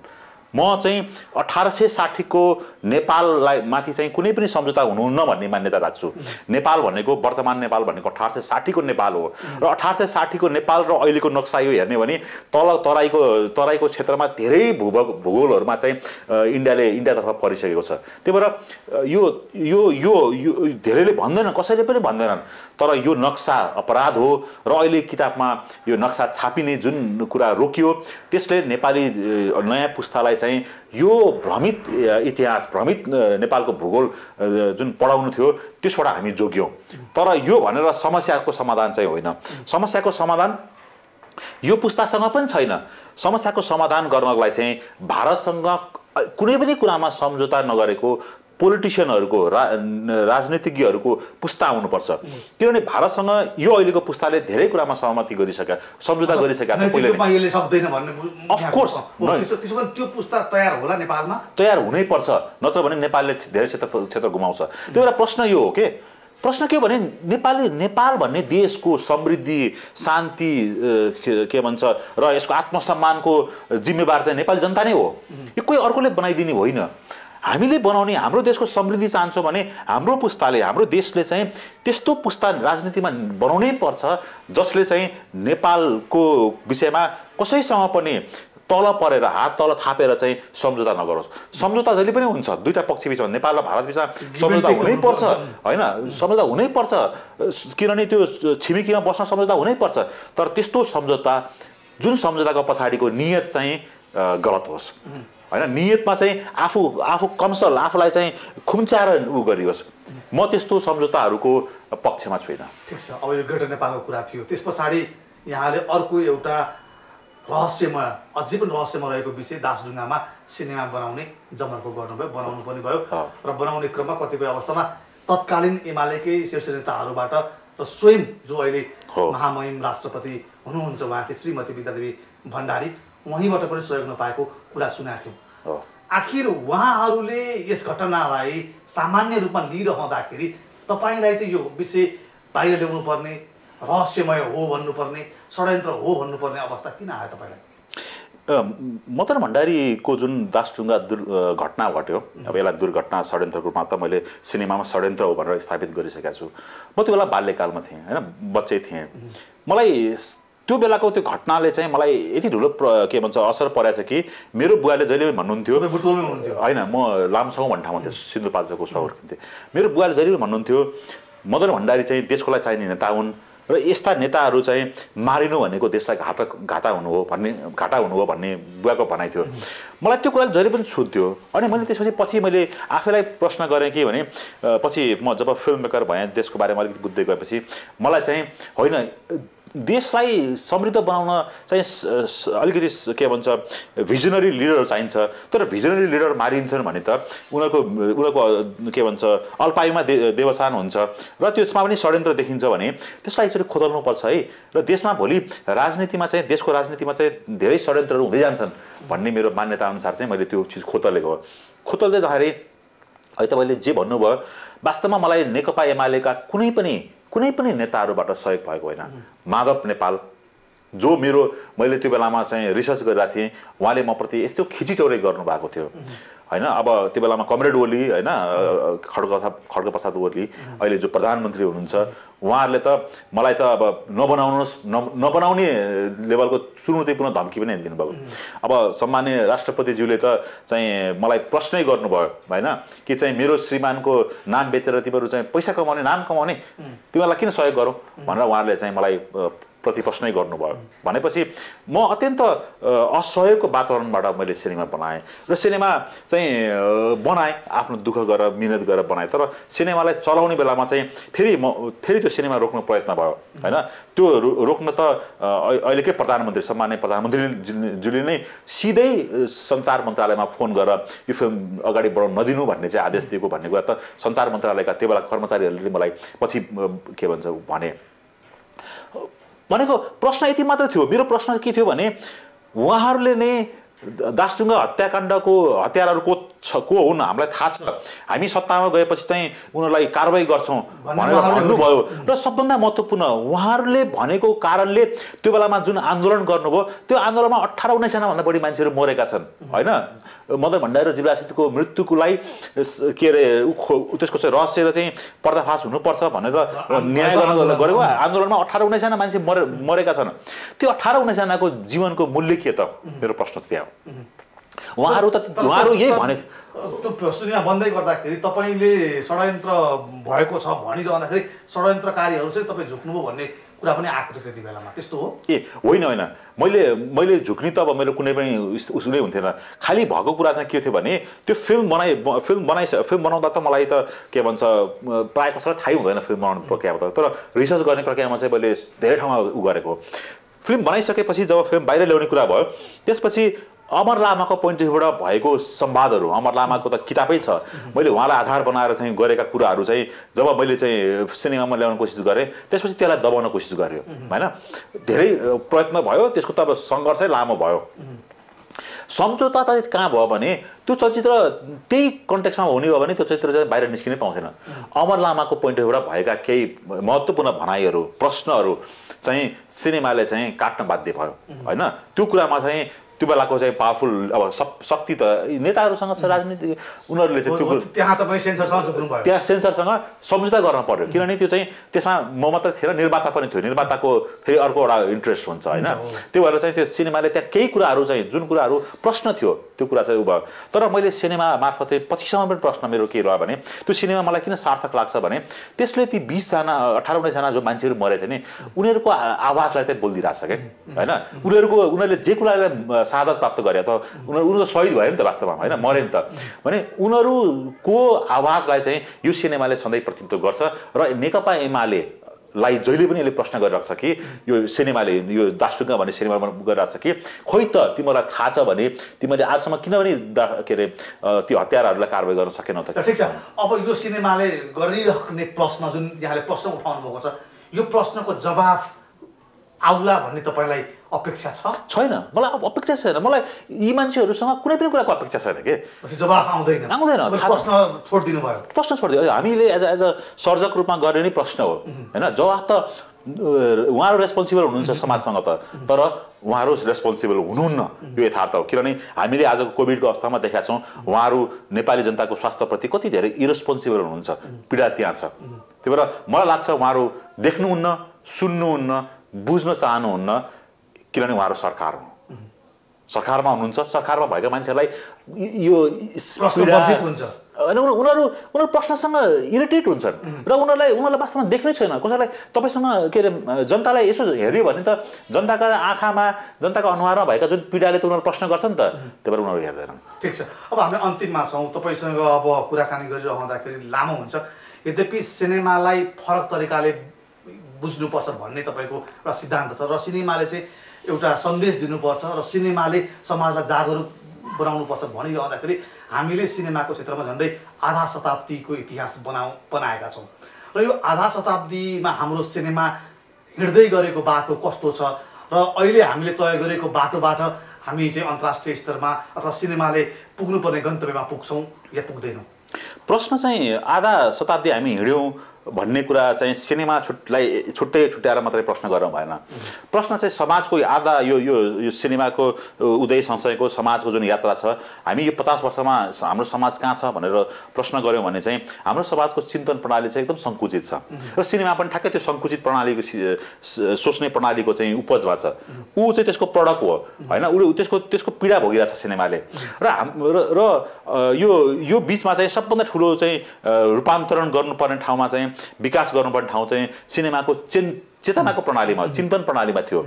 म चाहिँ अठार सय साठीको नेपाललाई माथि चाहिँ कुनै पनि सम्झौता हुनुहुन्न भन्ने मान्यता राख्छु नेपाल भनेको वर्तमान नेपाल भनेको अठार सय साठीको नेपाल हो र अठार सय साठीको नेपाल र अहिलेको नक्सा यो हेर्ने भने तल तराईको तराईको क्षेत्रमा धेरै भूभ भूगोलहरूमा चाहिँ इन्डियाले इन्डियातर्फ परिसकेको छ त्यही भएर यो यो यो धेरैले भन्दैनन् कसैले पनि भन्दैनन् तर यो नक्सा अपराध हो र अहिले किताबमा यो नक्सा छापिने जुन कुरा रोकियो त्यसले नेपाली नयाँ पुस्तालाई चाहिँ यो भ्रमित इतिहास भ्रमित नेपालको भूगोल जुन पढाउनु थियो त्यसबाट हामी जोग्यौँ तर यो भनेर समस्याको समाधान चाहिँ होइन समस्याको समाधान यो पुस्तासँग पनि छैन समस्याको समाधान गर्नलाई चाहिँ भारतसँग कुनै पनि कुरामा सम्झौता नगरेको पोलिटिसियनहरूको रा राजनीतिज्ञहरूको पुस्ता हुनुपर्छ किनभने भारतसँग यो अहिलेको पुस्ताले धेरै कुरामा सहमति गरिसके सम्झौता गरिसकेका छ अफकोर्स त्यो पुस्ता तयार होला नेपालमा तयार पर्छ नत्र भने नेपालले धेरै क्षेत्र क्षेत्र गुमाउँछ त्यो एउटा प्रश्न यो हो कि प्रश्न के भने नेपाली नेपाल भन्ने देशको समृद्धि शान्ति के भन्छ र यसको आत्मसम्मानको जिम्मेवार चाहिँ नेपाली जनता नै हो यो कोही अर्कोले बनाइदिने होइन हामीले बनाउने हाम्रो देशको समृद्धि चाहन्छौँ भने हाम्रो पुस्ताले हाम्रो देशले चाहिँ त्यस्तो पुस्ता राजनीतिमा बनाउनै पर्छ जसले चाहिँ नेपालको विषयमा कसैसँग पनि तल परेर हात तल थापेर चाहिँ सम्झौता नगरोस् सम्झौता जहिले पनि हुन्छ दुईवटा पक्ष बिचमा नेपाल र भारत बिचमा सम्झौता हुनैपर्छ होइन सम्झौता हुनैपर्छ किनभने त्यो छिमेकीमा बस्न सम्झौता हुनैपर्छ तर त्यस्तो सम्झौता जुन सम्झौताको पछाडिको नियत चाहिँ गलत होस् होइन नियतमा चाहिँ आफू आफू कमसल आफूलाई चाहिँ खुम्चाएर ऊ गरियोस् म त्यस्तो सम्झौताहरूको पक्षमा छुइनँ ठिक छ अब यो ग्रेटर नेपालको कुरा थियो त्यस पछाडि यहाँले अर्को एउटा रहस्यमय अझै पनि रहस्यमा रहेको विषय दासढुङ्गामा सिनेमा बनाउने जमर्को गर्नुभयो बनाउनु पनि भयो र बनाउने क्रममा कतिपय अवस्थामा तत्कालीन एमालेकै शीर्ष नेताहरूबाट र स्वयं जो अहिले महामहिम राष्ट्रपति हुनुहुन्छ उहाँकै श्रीमती विद्यादेवी भण्डारी उहीँबाट पनि सहयोग नपाएको कुरा सुनाएको थियौँ आखिर उहाँहरूले यस घटनालाई सामान्य रूपमा लिइरहँदाखेरि तपाईँलाई चाहिँ यो विषय बाहिर ल्याउनु पर्ने रहस्यमय हो भन्नुपर्ने षड्यन्त्र हो भन्नुपर्ने अवस्था किन आयो तपाईँलाई मदन भण्डारीको जुन दासढुङ्गा दुर् घटना घट्यो अब यसलाई दुर्घटना षड्यन्त्रको रूपमा त मैले सिनेमामा षड्यन्त्र हो भनेर स्थापित गरिसकेको छु म त्यो बेला बाल्यकालमा थिएँ होइन बच्चै थिएँ मलाई त्यो बेलाको त्यो घटनाले चाहिँ मलाई यति ठुलो के भन्छ असर परेको थियो कि मेरो बुवाले जहिले पनि भन्नुहुन्थ्यो होइन म लामसँग भन्ने ठाउँमा थिएँ सिन्धुपाल्चाको उसमा हुर्किन्थेँ मेरो बुवाले जहिले पनि भन्नुहुन्थ्यो मदन भण्डारी चाहिँ देशको लागि चाहिने नेता हुन् र यस्ता नेताहरू चाहिँ मारिनु भनेको देशलाई घातक घाटा हुनु हो भन्ने घाटा हुनु हो भन्ने बुवाको भनाइ थियो मलाई त्यो कुराले जहिले पनि छुन्थ्यो अनि मैले त्यसपछि पछि मैले आफैलाई प्रश्न गरेँ कि भने पछि म जब फिल्म मेकर भएँ देशको बारेमा अलिकति बुझ्दै गएपछि मलाई चाहिँ होइन देशलाई समृद्ध बनाउन चाहिँ अलिकति के भन्छ भिजनरी लिडर चाहिन्छ तर भिजनरी लिडर मारिन्छन् भने त उनीहरूको उनीहरूको के भन्छ अल्पायुमा दे देवसान हुन्छ र त्यसमा पनि षड्यन्त्र देखिन्छ भने त्यसलाई यसरी खोतल्नुपर्छ है र देशमा भोलि राजनीतिमा चाहिँ देशको राजनीतिमा चाहिँ धेरै षड्यन्त्रहरू हुँदै जान्छन् भन्ने मेरो मान्यताअनुसार चाहिँ मैले त्यो चिज खोतलेको हो खोतल्दै जाँदाखेरि अहिले तपाईँले जे भन्नुभयो वास्तवमा मलाई नेकपा एमालेका कुनै पनि कुनै पनि नेताहरूबाट सहयोग भएको होइन माधव नेपाल जो मेरो मैले त्यो बेलामा चाहिँ रिसर्च गरिरहेको थिएँ उहाँले म प्रति यस्तो गर्नु गर्नुभएको थियो होइन अब त्यो बेलामा कमरेड ओली होइन खड्ग खड्ग प्रसाद ओली अहिले जो प्रधानमन्त्री हुनुहुन्छ उहाँहरूले त मलाई त अब नबनाउनुहोस् न नबनाउने लेभलको चुनौतीपूर्ण धम्की पनि दिनुभयो अब सम्मान्य राष्ट्रपतिज्यूले त चाहिँ मलाई प्रश्नै गर्नुभयो होइन कि चाहिँ मेरो श्रीमानको नाम बेचेर तिमीहरू चाहिँ पैसा कमाउने नाम कमाउने तिमीहरूलाई किन सहयोग गरौँ भनेर उहाँहरूले चाहिँ मलाई प्रतिप्रश्न नै गर्नुभयो भनेपछि म अत्यन्त असहयोगको वातावरणबाट मैले सिनेमा बनाएँ र सिनेमा चाहिँ बनाएँ आफ्नो दुःख गरेर मिहिनेत गरेर बनाएँ तर सिनेमालाई चलाउने बेलामा चाहिँ फेरि म फेरि त्यो सिनेमा रोक्नु प्रयत्न भयो होइन त्यो रोक्न त अहिलेकै प्रधानमन्त्री सम्मान्य जुले नै सिधै सञ्चार मन्त्रालयमा फोन गरेर यो फिल्म अगाडि बढाउन नदिनु भन्ने चाहिँ आदेश दिएको भन्ने कुरा त सञ्चार मन्त्रालयका त्यो बेला कर्मचारीहरूले मलाई पछि के भन्छ भने भनेको प्रश्न यति मात्र थियो मेरो प्रश्न के थियो भने उहाँहरूले नै दासचुङ्गा हत्याकाण्डको हतियारहरूको छ को हुन् हामीलाई थाहा छ हामी सत्तामा गएपछि चाहिँ उनीहरूलाई कारवाही गर्छौँ भनेर भन्नुभयो र सबभन्दा महत्त्वपूर्ण उहाँहरूले भनेको कारणले त्यो बेलामा जुन आन्दोलन गर्नुभयो त्यो आन्दोलनमा अठार उन्नाइसजनाभन्दा बढी मान्छेहरू मरेका छन् होइन मदन भण्डारी र मृत्युको लागि के अरे त्यसको चाहिँ रहस्य चाहिँ पर्दाफास हुनुपर्छ भनेर न्याय गर्न गरेको आन्दोलनमा अठार उन्नाइसजना मान्छे मरे मरेका छन् त्यो अठार उन्नाइसजनाको जीवनको मूल्य के त मेरो प्रश्न त्यहाँ हो उहाँहरू त उहाँहरू यही भने सुन बन्दै गर्दाखेरि तपाईँले षड्यन्त्र भएको छ भनिरहँदाखेरि षड्यन्त्रकारीहरू चाहिँ तपाईँ झुक्नुभयो भन्ने कुरा पनि आएको थियो त्यति बेलामा त्यस्तो हो ए होइन होइन मैले मैले झुक्ने त अब मेरो कुनै पनि उसले हुन्थेन खालि भएको कुरा चाहिँ के थियो भने त्यो फिल्म बनाइ फिल्म बनाइ फिल्म बनाउँदा त मलाई त के भन्छ प्रायः कसैलाई थाहै हुँदैन फिल्म बनाउने प्रक्रियामा त तर रिसर्च गर्ने प्रक्रियामा चाहिँ मैले धेरै ठाउँमा उ गरेको फिल्म बनाइसकेपछि जब फिल्म बाहिर ल्याउने कुरा भयो त्यसपछि अमर लामाको पोइन्ट भ्यूबाट भएको संवादहरू अमर लामाको त किताबै छ मैले उहाँलाई आधार बनाएर चाहिँ गरेका कुराहरू चाहिँ जब मैले चाहिँ सिनेमामा ल्याउन कोसिस गरेँ त्यसपछि त्यसलाई दबाउन कोसिस गर्यो होइन धेरै प्रयत्न भयो त्यसको त अब सङ्घर्षै लामो भयो सम्झौता चाहिँ कहाँ भयो भने त्यो चलचित्र त्यही कन्टेक्समा हुने हो भने त्यो चलचित्र चाहिँ बाहिर निस्किनै पाउँथेन अमर लामाको पोइन्ट अफ्यूबाट भएका केही महत्त्वपूर्ण भनाइहरू प्रश्नहरू चाहिँ सिनेमाले चाहिँ काट्न बाध्य भयो होइन त्यो कुरामा चाहिँ त्यो बेलाको चाहिँ पावरफुल अब सब शक्ति त नेताहरूसँग छ राजनीति उनीहरूले चाहिँ त्यो त्यहाँ तपाईँ सेन्सरसँग त्यहाँ सेन्सरसँग सम्झौता गर्न पर्यो किनभने त्यो चाहिँ त्यसमा म मात्रै थिएन निर्माता पनि थियो निर्माताको फेरि अर्को एउटा इन्ट्रेस्ट हुन्छ होइन त्यो भएर चाहिँ त्यो सिनेमाले त्यहाँ केही कुराहरू चाहिँ जुन कुराहरू प्रश्न थियो त्यो कुरा चाहिँ ऊ भयो तर मैले सिनेमा मार्फत पछिसम्म पनि प्रश्न मेरो के रह्यो भने त्यो सिनेमा मलाई किन सार्थक लाग्छ भने त्यसले ती बिसजना अठार उन्नाइसजना जो मान्छेहरू मरेको थियो नि उनीहरूको आवाजलाई चाहिँ बोलिदिइरहेको छ क्या होइन उनीहरूको उनीहरूले जे कुरालाई सादत प्राप्त गरे अथवा उनीहरू उनीहरू शहीद भयो नि त वास्तवमा होइन मरे नि त भने उनीहरूको आवाजलाई चाहिँ यो सिनेमाले सधैँ प्रतिनिधित्व गर्छ र नेकपा एमाले लाई जहिले पनि यसले प्रश्न गरिरहेको छ कि यो सिनेमाले यो दासटुङ्गा भन्ने सिनेमा गरिरहेको छ कि खोइ त तिमीलाई थाहा छ भने तिमीले आजसम्म किनभने के अरे त्यो हतियारहरूलाई कारवाही गर्न सकेनौ त ठिक छ अब यो सिनेमाले गरिरहने प्रश्न जुन यहाँले प्रश्न उठाउनु भएको छ यो प्रश्नको जवाफ आउला भन्ने तपाईँलाई अपेक्षा छ छैन मलाई अब अपेक्षा छैन मलाई यी मान्छेहरूसँग कुनै पनि कुराको अपेक्षा छैन कि जवाफ आउँदैन आउँदैन प्रश्न छोडिदिनु भयो प्रश्न छोडिदियो हामीले एज एज अ सर्जक रूपमा गर्ने नै प्रश्न हो होइन जवाफ त उहाँहरू रेस्पोन्सिबल हुनुहुन्छ समाजसँग त तर उहाँहरू रेस्पोन्सिबल हुनुहुन्न यो यथार्थ हो किनभने हामीले आजको कोभिडको अवस्थामा देखाएको छौँ उहाँहरू नेपाली जनताको स्वास्थ्यप्रति कति धेरै इरेस्पोन्सिबल हुनुहुन्छ पीडा त्यहाँ छ त्यही भएर मलाई लाग्छ उहाँहरू देख्नुहुन्न सुन्नुहुन्न बुझ्न चाहनुहुन्न किनभने उहाँहरू सरकार हुनु सरकारमा हुनुहुन्छ सरकारमा भएका मान्छेहरूलाई यो हुन्छ होइन उनीहरू उनीहरू प्रश्नसँग इरिटेट हुन्छन् र उनीहरूलाई उनीहरूलाई वास्तवमा देख्नै छैन कसैलाई तपाईँसँग के अरे जनतालाई यसो हेऱ्यो भने त जनताका आँखामा जनताको अनुहारमा भएका जुन पीडाले त उनीहरू प्रश्न गर्छन् त त्यही भएर उनीहरू हेर्दैनन् ठिक छ अब हामी अन्तिममा छौँ तपाईँसँग अब कुराकानी गरिरहँदाखेरि लामो हुन्छ यद्यपि सिनेमालाई फरक तरिकाले बुझ्नुपर्छ भन्ने तपाईँको एउटा सिद्धान्त छ र सिनेमाले चाहिँ एउटा सन्देश दिनुपर्छ र सिनेमाले समाजलाई जागरुक बनाउनुपर्छ भनिरहँदाखेरि हामीले सिनेमाको क्षेत्रमा झन्डै आधा शताब्दीको इतिहास बनाउ बनाएका छौँ र यो आधा शताब्दीमा हाम्रो सिनेमा हिँड्दै गरेको बाटो कस्तो छ र अहिले हामीले तय गरेको बाटोबाट हामी चाहिँ अन्तर्राष्ट्रिय स्तरमा अथवा सिनेमाले पुग्नुपर्ने गन्तव्यमा पुग्छौँ या पुग्दैनौँ प्रश्न चाहिँ आधा शताब्दी हामी हिँड्यौँ भन्ने कुरा चाहिँ सिनेमा छुट्टलाई छुट्टै छुट्याएर मात्रै प्रश्न गरौँ भएन प्रश्न चाहिँ समाजको आधा यो यो यो सिनेमाको उदय सँगसँगैको समाजको जुन यात्रा छ हामी यो पचास वर्षमा हाम्रो समाज कहाँ छ भनेर प्रश्न गऱ्यौँ भने चाहिँ हाम्रो समाजको चिन्तन प्रणाली चाहिँ एकदम सङ्कुचित छ र सिनेमा पनि ठ्याक्कै त्यो सङ्कुचित प्रणालीको सोच्ने प्रणालीको चाहिँ उपज भएको छ ऊ चाहिँ त्यसको प्रडक्ट हो होइन उसले त्यसको त्यसको पीडा भोगिरहेको छ सिनेमाले र हाम र यो यो बिचमा चाहिँ सबभन्दा ठुलो चाहिँ रूपान्तरण गर्नुपर्ने ठाउँमा चाहिँ विकास गर्नुपर्ने ठाउँ चाहिँ सिनेमाको चिन् चेतनाको प्रणालीमा चिन्तन प्रणालीमा थियो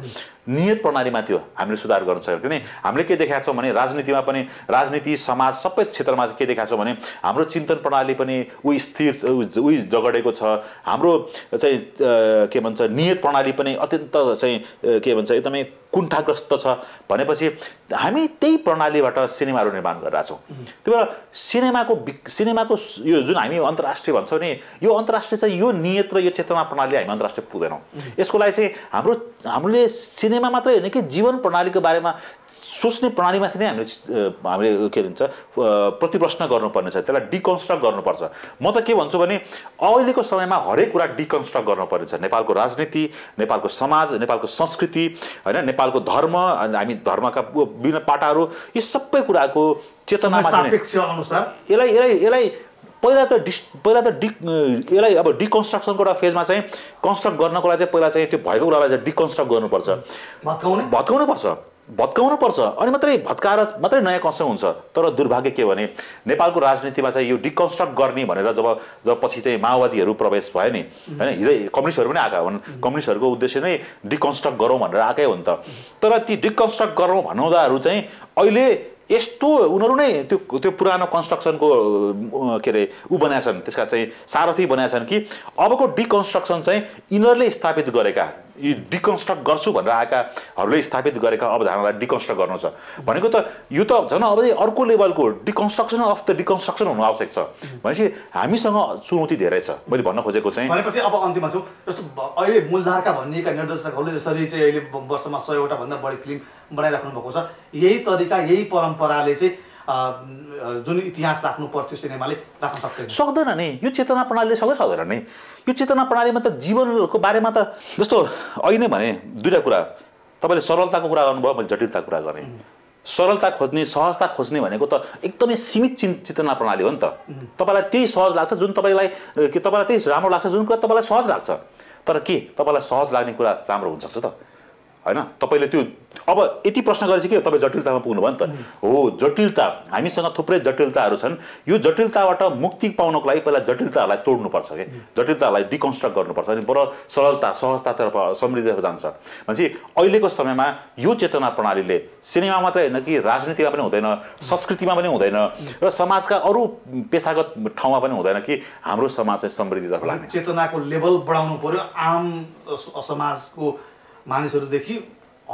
नियत प्रणालीमा थियो हामीले सुधार गर्न सक्यो किनभने हामीले के देखाएको छौँ भने राजनीतिमा पनि राजनीति समाज सबै क्षेत्रमा के देखाएको छौँ भने हाम्रो चिन्तन प्रणाली पनि उही स्थिर उही जगडेको छ हाम्रो चाहिँ के भन्छ नियत प्रणाली पनि अत्यन्त चाहिँ के भन्छ एकदमै कुण्ठाग्रस्त छ भनेपछि हामी त्यही प्रणालीबाट सिनेमाहरू निर्माण गरिरहेछौँ त्यही भएर सिनेमाको सिनेमाको यो जुन हामी अन्तर्राष्ट्रिय भन्छौँ नि यो अन्तर्राष्ट्रिय चाहिँ यो नियत र यो चेतना प्रणाली हामी अन्तर्राष्ट्रिय पुग्दैनौँ यसको लागि चाहिँ हाम्रो हामीले सिनेमा मात्रै होइन कि जीवन प्रणालीको बारेमा सोच्ने प्रणालीमाथि नै हामीले हामीले के भन्छ प्रतिप्रश्न गर्नुपर्नेछ त्यसलाई डिकन्स्ट्रक्ट गर्नुपर्छ म त के भन्छु भने अहिलेको समयमा हरेक कुरा डिकन्स्ट्रक्ट गर्नुपर्नेछ नेपालको राजनीति नेपालको समाज नेपालको संस्कृति होइन नेपालको धर्म हामी धर्मका विभिन्न पाटाहरू यी सबै कुराको चेतनामा यसलाई यसलाई यसलाई पहिला त डिस् पहिला त डि यसलाई अब डिकन्स्ट्रक्सनको एउटा फेजमा चाहिँ कन्स्ट्रक्ट गर्नको लागि चाहिँ पहिला चाहिँ त्यो भएको कुरालाई चाहिँ डिकन्स्ट्रक्ट गर्नुपर्छ भत्काउनु पर्छ भत्काउनु पर्छ अनि मात्रै भत्काएर मात्रै नयाँ कन्स्ट्रक्ट हुन्छ तर दुर्भाग्य के भने नेपालको राजनीतिमा चाहिँ यो डिकन्स्ट्रक्ट गर्ने भनेर जब जब पछि चाहिँ माओवादीहरू प्रवेश भयो नि होइन हिजै कम्युनिस्टहरू पनि आएका हुन् कम्युनिस्टहरूको उद्देश्य नै डिकन्स्ट्रक्ट गरौँ भनेर आएकै नि त तर ती डिकन्स्ट्रक्ट गरौँ भन्नुहुँदाहरू चाहिँ अहिले यस्तो उनीहरू नै त्यो त्यो पुरानो कन्स्ट्रक्सनको के अरे ऊ बनाएछन् त्यसका चाहिँ सारथी बनाएछन् कि अबको डिकन्स्ट्रक्सन चाहिँ यिनीहरूले स्थापित गरेका यी डिकन्स्ट्रक्ट गर्छु भनेर आएकाहरूले स्थापित गरेका अवधारणालाई डिकन्स्ट्रक्ट गर्नु छ भनेको त यो त झन् अब अर्को लेभलको डिकन्स्ट्रक्सन अफ द डिकन्स्ट्रक्सन हुनु आवश्यक छ भनेपछि हामीसँग चुनौती धेरै छ मैले भन्न खोजेको चाहिँ भनेपछि अब अन्तिममा छु जस्तो अहिले मूलधारका भनिएका निर्देशकहरूले जसरी चाहिँ अहिले वर्षमा सयवटा भन्दा बढी फिल्म बनाइराख्नु भएको छ यही तरिका यही परम्पराले चाहिँ जुन इतिहास राख्नु पर्थ्यो सिनेमाले राख्न सक्दैन सक्दैन नि यो चेतना प्रणालीले सबै सक्दैन नि यो चेतना प्रणालीमा त जीवनको बारेमा त जस्तो अहिले भने दुईवटा कुरा तपाईँले सरलताको कुरा गर्नुभयो मैले जटिलताको कुरा गरेँ सरलता खोज्ने सहजता खोज्ने भनेको त एकदमै सीमित चिन् चेतना प्रणाली हो नि त तपाईँलाई त्यही सहज लाग्छ जुन तपाईँलाई तपाईँलाई त्यही राम्रो लाग्छ जुन कुरा तपाईँलाई सहज लाग्छ तर के तपाईँलाई सहज लाग्ने कुरा राम्रो हुनसक्छ त होइन तपाईँले त्यो अब यति प्रश्न गरेपछि के तपाईँ जटिलतामा पुग्नुभयो नि त हो जटिलता हामीसँग थुप्रै जटिलताहरू छन् यो जटिलताबाट मुक्ति पाउनको लागि पहिला जटिलताहरूलाई तोड्नुपर्छ कि जटिलताहरूलाई डिकन्स्ट्रक्ट गर्नुपर्छ अनि बर सरलता सहजतातर्फ समृद्धितर्फ जान्छ भनेपछि अहिलेको समयमा यो चेतना प्रणालीले सिनेमा मात्रै होइन कि राजनीतिमा पनि हुँदैन संस्कृतिमा पनि हुँदैन र समाजका अरू पेसागत ठाउँमा पनि हुँदैन कि हाम्रो समाज चाहिँ समृद्धितर्फ लाग्ने चेतनाको लेभल बढाउनु पर्यो आम समाजको मानिसहरूदेखि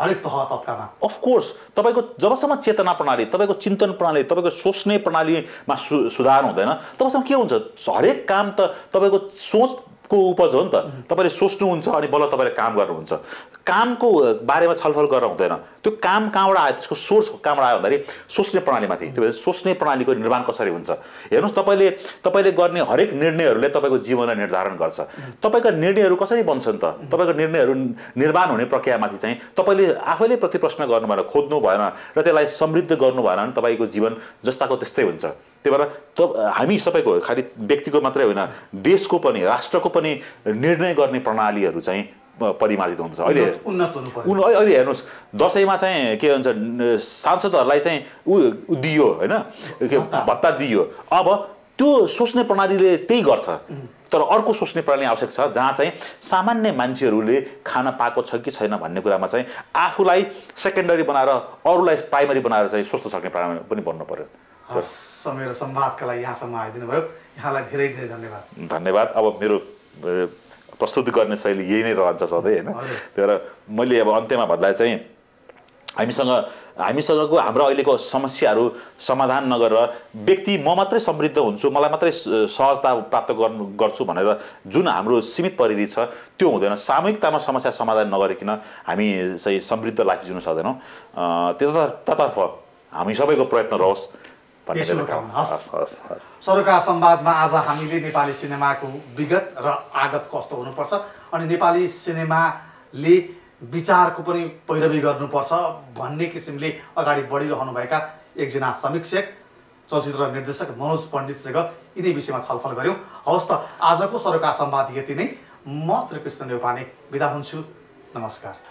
हरेक तह तब्कामा अफकोर्स तपाईँको जबसम्म चेतना प्रणाली तपाईँको चिन्तन प्रणाली तपाईँको सोच्ने प्रणालीमा सु सुधार हुँदैन तबसम्म के हुन्छ हरेक काम त तपाईँको सोच को उपज हो नि त तपाईँले सोच्नुहुन्छ अनि बल्ल तपाईँले काम गर्नुहुन्छ कामको बारेमा छलफल गरेर हुँदैन त्यो काम कहाँबाट आयो त्यसको सोर्स कहाँबाट आयो भन्दाखेरि सोच्ने प्रणालीमाथि त्यो भएर सोच्ने प्रणालीको निर्माण कसरी हुन्छ हेर्नुहोस् तपाईँले तपाईँले गर्ने हरेक निर्णयहरूले तपाईँको जीवनलाई निर्धारण गर्छ तपाईँका निर्णयहरू कसरी बन्छन् त तपाईँको निर्णयहरू निर्माण हुने प्रक्रियामाथि चाहिँ तपाईँले आफैले प्रतिप्रश्न गर्नु भएन खोज्नु भएन र त्यसलाई समृद्ध गर्नु भएन भने तपाईँको जीवन जस्ताको त्यस्तै हुन्छ त्यही भएर त हामी सबैको खालि व्यक्तिको मात्रै होइन देशको पनि राष्ट्रको पनि निर्णय गर्ने प्रणालीहरू चाहिँ परिमार्जित हुन्छ अहिले उन अहिले हेर्नुहोस् दसैँमा चाहिँ के भन्छ सांसदहरूलाई चाहिँ उ दियो होइन के भत्ता दियो अब त्यो सोच्ने प्रणालीले त्यही गर्छ तर अर्को सोच्ने प्रणाली आवश्यक छ जहाँ चाहिँ सामान्य मान्छेहरूले खाना पाएको छ कि छैन भन्ने कुरामा चाहिँ आफूलाई सेकेन्डरी बनाएर अरूलाई प्राइमरी बनाएर चाहिँ सोच्न सक्ने प्रणाली पनि बन्नु पऱ्यो मेरो संवादका लागि यहाँसम्म आइदिनु भयो यहाँलाई धेरै धेरै धन्यवाद धन्यवाद अब मेरो प्रस्तुत गर्ने शैली यही नै रहन्छ सधैँ होइन त्यही भएर मैले अब अन्त्यमा भन्दा चाहिँ हामीसँग हामीसँगको हाम्रो अहिलेको समस्याहरू समाधान नगरेर व्यक्ति म मात्रै समृद्ध हुन्छु मलाई मात्रै सहजता प्राप्त गर्नु गर्छु भनेर जुन हाम्रो सीमित परिधि छ त्यो हुँदैन सामूहिकतामा समस्या समाधान नगरिकन हामी चाहिँ समृद्ध लागिजिनु सक्दैनौँ त्यतातर्फ तर्फ हामी सबैको प्रयत्न रहोस् सरकार सम्वादमा आज हामीले नेपाली सिनेमाको विगत र आगत कस्तो हुनुपर्छ अनि नेपाली सिनेमाले विचारको पनि पैरवी गर्नुपर्छ भन्ने किसिमले अगाडि बढिरहनुभएका एकजना समीक्षक चलचित्र निर्देशक मनोज पण्डितसँग यिनै विषयमा छलफल गऱ्यौँ हवस् त आजको सरकार सम्वाद यति नै म श्रीकृष्ण नेपाली बिदा हुन्छु नमस्कार